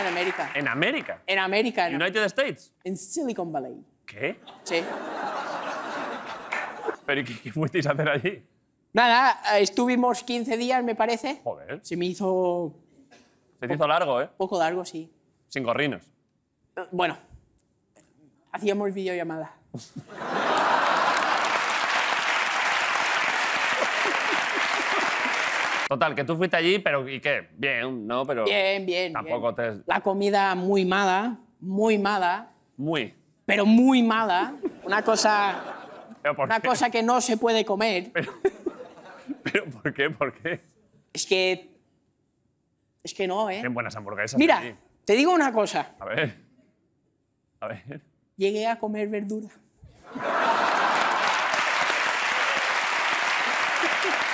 en América. ¿En América? En América. En United States. En Silicon Valley. ¿Qué? Sí. ¿Pero qué, qué fuisteis a hacer allí? Nada, estuvimos 15 días, me parece. Joder. Se me hizo... Se te hizo largo, ¿eh? Poco largo, sí. Sin gorrinos. Bueno, hacíamos videollamada. Total, que tú fuiste allí, pero ¿y qué? Bien, ¿no? Pero bien, bien. Tampoco te. La comida muy mala, muy mala. Muy. Pero muy mala. Una cosa. por una cosa que no se puede comer. Pero, ¿por qué? ¿Por qué? Es que. Es que no, ¿eh? Tienen buenas hamburguesas. Mira, te digo una cosa. A ver. A ver. Llegué a comer verdura.